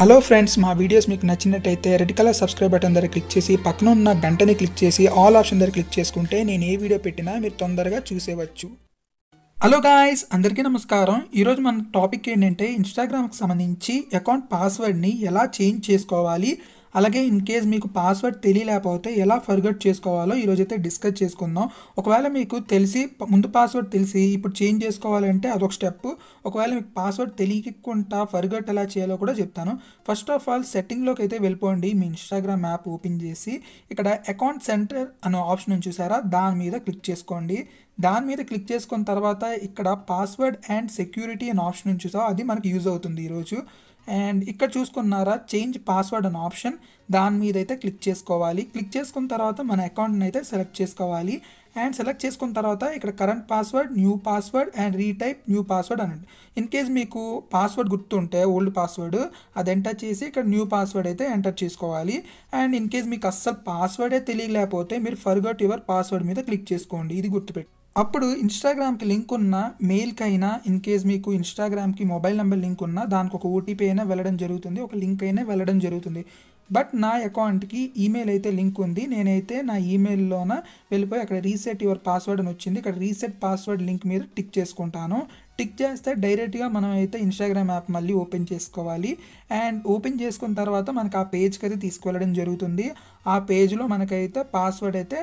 hello friends మా videos మీకు నచ్చినట్టయితే రెడ్ కలర్ సబ్స్క్రైబ్ బటన్ దగ్గర క్లిక్ చేసి పక్కన ఉన్న గంటని క్లిక్ చేసి ఆల్ ఆప్షన్ దగ్గర క్లిక్ చేసుకుంటే నేను ఏ వీడియో పెట్టినా మీరు తొందరగా చూసేవచ్చు హలో గాయస్ అందరికీ నమస్కారం ఈరోజు మన టాపిక్ ఏంటంటే ఇన్స్టాగ్రామ్కి సంబంధించి అకౌంట్ పాస్వర్డ్ని ఎలా చేంజ్ చేసుకోవాలి అలాగే ఇన్ కేస్ మీకు పాస్వర్డ్ తెలియలేకపోతే ఎలా ఫర్గట్ చేసుకోవాలో ఈరోజైతే డిస్కస్ చేసుకుందాం ఒకవేళ మీకు తెలిసి ముందు పాస్వర్డ్ తెలిసి ఇప్పుడు చేంజ్ చేసుకోవాలంటే అదొక స్టెప్ ఒకవేళ మీకు పాస్వర్డ్ తెలియకుండా ఫర్గట్ ఎలా చేయాలో కూడా చెప్తాను ఫస్ట్ ఆఫ్ ఆల్ సెట్టింగ్లోకి అయితే వెళ్ళిపోండి మీ ఇన్స్టాగ్రామ్ యాప్ ఓపెన్ చేసి ఇక్కడ అకౌంట్ సెంటర్ అనే ఆప్షన్ చూసారా దాని మీద క్లిక్ చేసుకోండి దాని మీద క్లిక్ చేసుకున్న తర్వాత ఇక్కడ పాస్వర్డ్ అండ్ సెక్యూరిటీ అనే ఆప్షన్ చూసావు అది మనకు యూజ్ అవుతుంది ఈరోజు అండ్ ఇక్కడ చూసుకున్నారా చేంజ్ పాస్వర్డ్ అనే ఆప్షన్ దాని మీద అయితే క్లిక్ చేసుకోవాలి క్లిక్ చేసుకున్న తర్వాత మన అకౌంట్ని అయితే సెలెక్ట్ చేసుకోవాలి అండ్ సెలెక్ట్ చేసుకున్న తర్వాత ఇక్కడ current password new password and retype new password అనండి ఇన్ కేస్ మీకు పాస్వర్డ్ గుర్తుంటే ఓల్డ్ పాస్వర్డ్ అది ఎంటర్ చేసి ఇక్కడ న్యూ పాస్వర్డ్ అయితే ఎంటర్ చేసుకోవాలి అండ్ ఇన్ కేస్ మీకు అస్సలు పాస్వర్డే తెలియలేకపోతే మీరు ఫర్గట్ యువర్ పాస్వర్డ్ మీద క్లిక్ చేసుకోండి ఇది గుర్తుపెట్టి అప్పుడు ఇన్స్టాగ్రామ్కి లింక్ ఉన్న మెయిల్కి అయినా ఇన్ కేస్ మీకు ఇన్స్టాగ్రామ్కి మొబైల్ నెంబర్ లింక్ ఉన్న దానికి ఒక ఓటీపీ అయినా వెళ్ళడం జరుగుతుంది ఒక లింక్ అయినా వెళ్ళడం జరుగుతుంది బట్ నా అకౌంట్కి ఈమెయిల్ అయితే లింక్ ఉంది నేనైతే నా ఈమెయిల్లోన వెళ్ళిపోయి అక్కడ రీసెట్ యువర్ పాస్వర్డ్ అని వచ్చింది ఇక్కడ రీసెట్ పాస్వర్డ్ లింక్ మీద టిక్ చేసుకుంటాను టిక్ చేస్తే డైరెక్ట్గా మనం అయితే ఇన్స్టాగ్రామ్ యాప్ మళ్ళీ ఓపెన్ చేసుకోవాలి అండ్ ఓపెన్ చేసుకున్న తర్వాత మనకు ఆ పేజ్కి అయితే తీసుకువెళ్ళడం జరుగుతుంది ఆ పేజ్లో మనకైతే పాస్వర్డ్ అయితే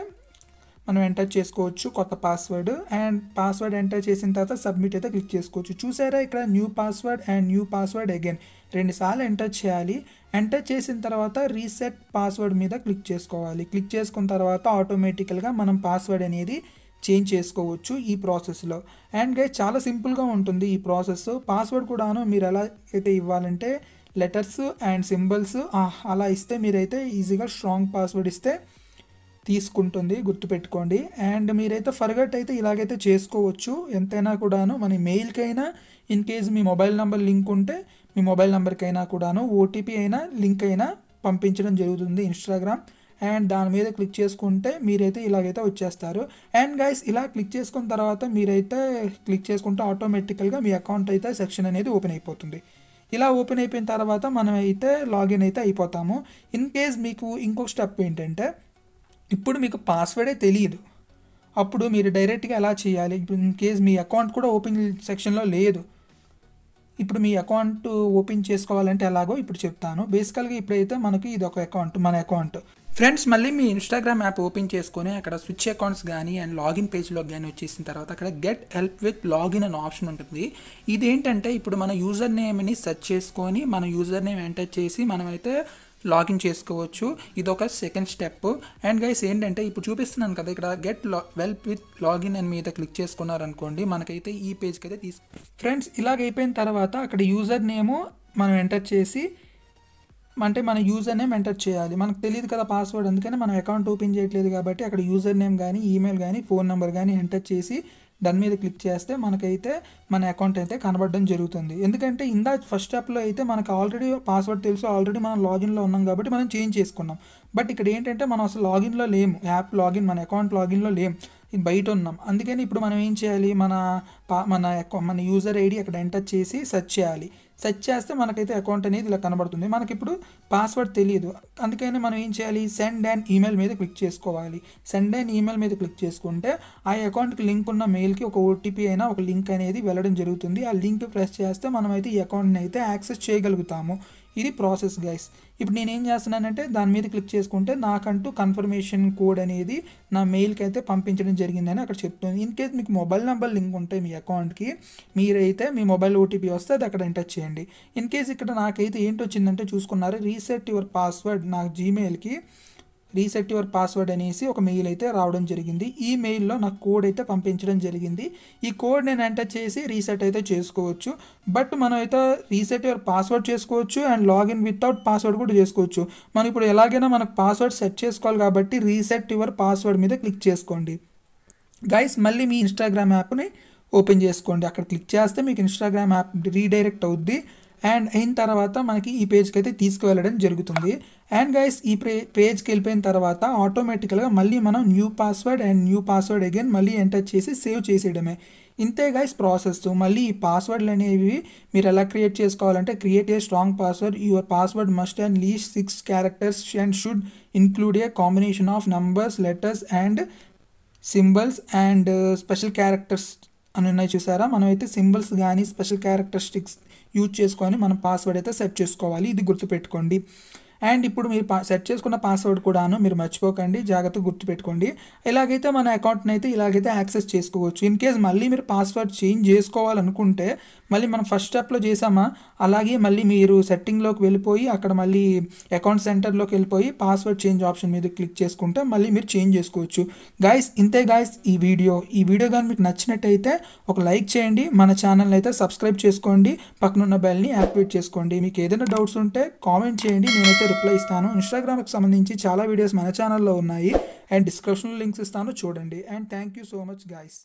మనం ఎంటర్ చేసుకోవచ్చు కొత్త పాస్వర్డ్ అండ్ పాస్వర్డ్ ఎంటర్ చేసిన తర్వాత సబ్మిట్ అయితే క్లిక్ చేసుకోవచ్చు చూసారా ఇక్కడ new password and new password again రెండుసార్లు ఎంటర్ చేయాలి ఎంటర్ చేసిన తర్వాత రీసెట్ పాస్వర్డ్ మీద క్లిక్ చేసుకోవాలి క్లిక్ చేసుకున్న తర్వాత ఆటోమేటికల్గా మనం పాస్వర్డ్ అనేది చేంజ్ చేసుకోవచ్చు ఈ ప్రాసెస్లో అండ్ గైస్ చాలా సింపుల్గా ఉంటుంది ఈ ప్రాసెస్ పాస్వర్డ్ కూడాను మీరు ఎలా అయితే ఇవ్వాలంటే లెటర్స్ అండ్ సింబల్స్ అలా ఇస్తే మీరైతే ఈజీగా స్ట్రాంగ్ పాస్వర్డ్ ఇస్తే తీసుకుంటుంది గుర్తుపెట్టుకోండి అండ్ మీరైతే ఫర్గట్ అయితే ఇలాగైతే చేసుకోవచ్చు ఎంతైనా కూడాను మన మెయిల్కైనా ఇన్ కేస్ మీ మొబైల్ నెంబర్ లింక్ ఉంటే మీ మొబైల్ నెంబర్కైనా కూడాను ఓటీపీ అయినా లింక్ అయినా పంపించడం జరుగుతుంది ఇన్స్టాగ్రామ్ అండ్ దాని మీద క్లిక్ చేసుకుంటే మీరైతే ఇలాగైతే వచ్చేస్తారు అండ్ గైస్ ఇలా క్లిక్ చేసుకున్న తర్వాత మీరైతే క్లిక్ చేసుకుంటే ఆటోమేటికల్గా మీ అకౌంట్ అయితే సెక్షన్ అనేది ఓపెన్ అయిపోతుంది ఇలా ఓపెన్ అయిపోయిన తర్వాత మనం అయితే లాగిన్ అయితే అయిపోతాము ఇన్ కేస్ మీకు ఇంకొక స్టెప్ ఏంటంటే ఇప్పుడు మీకు పాస్వర్డే తెలియదు అప్పుడు మీరు డైరెక్ట్గా ఎలా చేయాలి ఇప్పుడు ఇన్ కేస్ మీ అకౌంట్ కూడా ఓపెన్ సెక్షన్లో లేదు ఇప్పుడు మీ అకౌంట్ ఓపెన్ చేసుకోవాలంటే ఎలాగో ఇప్పుడు చెప్తాను బేసికల్గా ఇప్పుడైతే మనకి ఇది ఒక అకౌంట్ మన అకౌంట్ ఫ్రెండ్స్ మళ్ళీ మీ ఇన్స్టాగ్రామ్ యాప్ ఓపెన్ చేసుకొని అక్కడ స్విచ్ అకౌంట్స్ కానీ అండ్ లాగిన్ పేజ్లోకి కానీ వచ్చేసిన తర్వాత అక్కడ గెట్ హెల్ప్ విత్ లాగిన్ అనే ఆప్షన్ ఉంటుంది ఇదేంటంటే ఇప్పుడు మన యూజర్ నేమ్ని సెర్చ్ చేసుకొని మన యూజర్ నేమ్ ఎంటర్ చేసి మనమైతే లాగిన్ చేసుకోవచ్చు ఇది ఒక సెకండ్ స్టెప్ అండ్ గైస్ ఏంటంటే ఇప్పుడు చూపిస్తున్నాను కదా ఇక్కడ గెట్ లా వెల్ప్ విత్ లాగిన్ అని మీద క్లిక్ చేసుకున్నారనుకోండి మనకైతే ఈ పేజ్కి అయితే తీసు ఫ్రెండ్స్ ఇలాగైపోయిన తర్వాత అక్కడ యూజర్ నేము మనం ఎంటర్ చేసి అంటే మన యూజర్ నేమ్ ఎంటర్ చేయాలి మనకు తెలియదు కదా పాస్వర్డ్ అందుకని మనం అకౌంట్ ఓపెన్ చేయట్లేదు కాబట్టి అక్కడ యూజర్ నేమ్ కానీ ఈమెయిల్ కానీ ఫోన్ నెంబర్ కానీ ఎంటర్ చేసి దాని మీద క్లిక్ చేస్తే మనకైతే మన అకౌంట్ అయితే కనబడడం జరుగుతుంది ఎందుకంటే ఇందా ఫస్ట్ స్టెప్లో అయితే మనకు ఆల్రెడీ పాస్వర్డ్ తెలుసు ఆల్రెడీ మనం లాగిన్లో ఉన్నాం కాబట్టి మనం చేంజ్ చేసుకున్నాం బట్ ఇక్కడ ఏంటంటే మనం అసలు లాగిన్లో లేము యాప్ లాగిన్ మన అకౌంట్ లాగిన్లో లేము బయట ఉన్నాం అందుకని ఇప్పుడు మనం ఏం చేయాలి మన పా మన మన యూజర్ ఐడి అక్కడ ఎంటర్ చేసి సెర్చ్ చేయాలి సెర్చ్ చేస్తే మనకైతే అకౌంట్ అనేది ఇలా కనబడుతుంది మనకి ఇప్పుడు పాస్వర్డ్ తెలియదు అందుకని మనం ఏం చేయాలి సెండ్ అండ్ ఈమెయిల్ మీద క్లిక్ చేసుకోవాలి సెండ్ అండ్ ఈమెయిల్ మీద క్లిక్ చేసుకుంటే ఆ అకౌంట్కి లింక్ ఉన్న మెయిల్కి ఒక ఓటీపీ అయినా ఒక లింక్ అనేది వెళ్ళడం జరుగుతుంది ఆ లింక్ ప్రెస్ చేస్తే మనమైతే ఈ అకౌంట్ని అయితే యాక్సెస్ చేయగలుగుతాము ఇది ప్రాసెస్ గైస్ ఇప్పుడు నేనేం చేస్తున్నానంటే దాని మీద క్లిక్ చేసుకుంటే నాకంటూ కన్ఫర్మేషన్ కోడ్ అనేది నా మెయిల్కి అయితే పంపించడం జరిగిందని అక్కడ చెప్తుంది ఇన్ కేస్ మీకు మొబైల్ నెంబర్ లింక్ ఉంటే మీ అకౌంట్కి మీరైతే మీ మొబైల్ ఓటీపీ వస్తే అది అక్కడ ఎంటర్ చేయండి ఇన్ కేస్ ఇక్కడ నాకైతే ఏంటి వచ్చిందంటే చూసుకున్నారు రీసెట్ యువర్ పాస్వర్డ్ నా జీమెయిల్కి రీసెట్ యువర్ పాస్వర్డ్ అనేసి ఒక మెయిల్ అయితే రావడం జరిగింది ఈ మెయిల్లో నాకు కోడ్ అయితే పంపించడం జరిగింది ఈ కోడ్ నేను ఎంటర్ చేసి రీసెట్ అయితే చేసుకోవచ్చు బట్ మనం అయితే రీసెట్ యువర్ పాస్వర్డ్ చేసుకోవచ్చు అండ్ లాగిన్ వితౌట్ పాస్వర్డ్ కూడా చేసుకోవచ్చు మనం ఇప్పుడు ఎలాగైనా మనకు పాస్వర్డ్ సెట్ చేసుకోవాలి కాబట్టి రీసెట్ యువర్ పాస్వర్డ్ మీద క్లిక్ చేసుకోండి గైస్ మళ్ళీ మీ ఇన్స్టాగ్రామ్ యాప్ని ఓపెన్ చేసుకోండి అక్కడ క్లిక్ చేస్తే మీకు ఇన్స్టాగ్రామ్ యాప్ రీడైరెక్ట్ అవుద్ది అండ్ అయిన తర్వాత మనకి ఈ పేజ్కి అయితే తీసుకువెళ్ళడం జరుగుతుంది అండ్ గైస్ ఈ పే పేజ్కి వెళ్ళిపోయిన తర్వాత ఆటోమేటికల్గా మళ్ళీ మనం new password and new password again మళ్ళీ ఎంటర్ చేసి సేవ్ చేసేయడమే ఇంతే గైస్ ప్రాసెస్ మళ్ళీ ఈ పాస్వర్డ్లు అనేవి మీరు ఎలా క్రియేట్ చేసుకోవాలంటే create a strong password your password must and least six characters and should include a combination of numbers letters and symbols and special characters అని ఉన్నాయి చూసారా మనమైతే సింబల్స్ కానీ స్పెషల్ క్యారెక్టరిస్టిక్స్ యూజ్ చేసుకొని మనం పాస్వర్డ్ అయితే సెట్ చేసుకోవాలి ఇది గుర్తుపెట్టుకోండి అండ్ ఇప్పుడు మీరు సెట్ చేసుకున్న పాస్వర్డ్ కూడాను మీరు మర్చిపోకండి జాగ్రత్త గుర్తుపెట్టుకోండి ఇలాగైతే మన అకౌంట్ని అయితే ఇలాగైతే యాక్సెస్ చేసుకోవచ్చు ఇన్ కేస్ మళ్ళీ మీరు పాస్వర్డ్ చేంజ్ చేసుకోవాలనుకుంటే మళ్ళీ మనం ఫస్ట్ స్టెప్లో చేసామా అలాగే మళ్ళీ మీరు సెట్టింగ్లోకి వెళ్ళిపోయి అక్కడ మళ్ళీ అకౌంట్ సెంటర్లోకి వెళ్ళిపోయి పాస్వర్డ్ చేంజ్ ఆప్షన్ మీద క్లిక్ చేసుకుంటే మళ్ళీ మీరు చేంజ్ చేసుకోవచ్చు గాయస్ ఇంతే గాయస్ ఈ వీడియో ఈ వీడియో కానీ మీకు నచ్చినట్టయితే ఒక లైక్ చేయండి మన ఛానల్ని అయితే సబ్స్క్రైబ్ చేసుకోండి పక్కనున్న బెల్ని యాక్టివేట్ చేసుకోండి మీకు ఏదైనా డౌట్స్ ఉంటే కామెంట్ చేయండి నేనైతే రిప్లై ఇస్తాను ఇన్స్టాగ్రామ్కి సంబంధించి చాలా వీడియోస్ మన ఛానల్లో ఉన్నాయి అండ్ డిస్క్రిప్షన్లో లింక్స్ ఇస్తాను చూడండి and thank you so much guys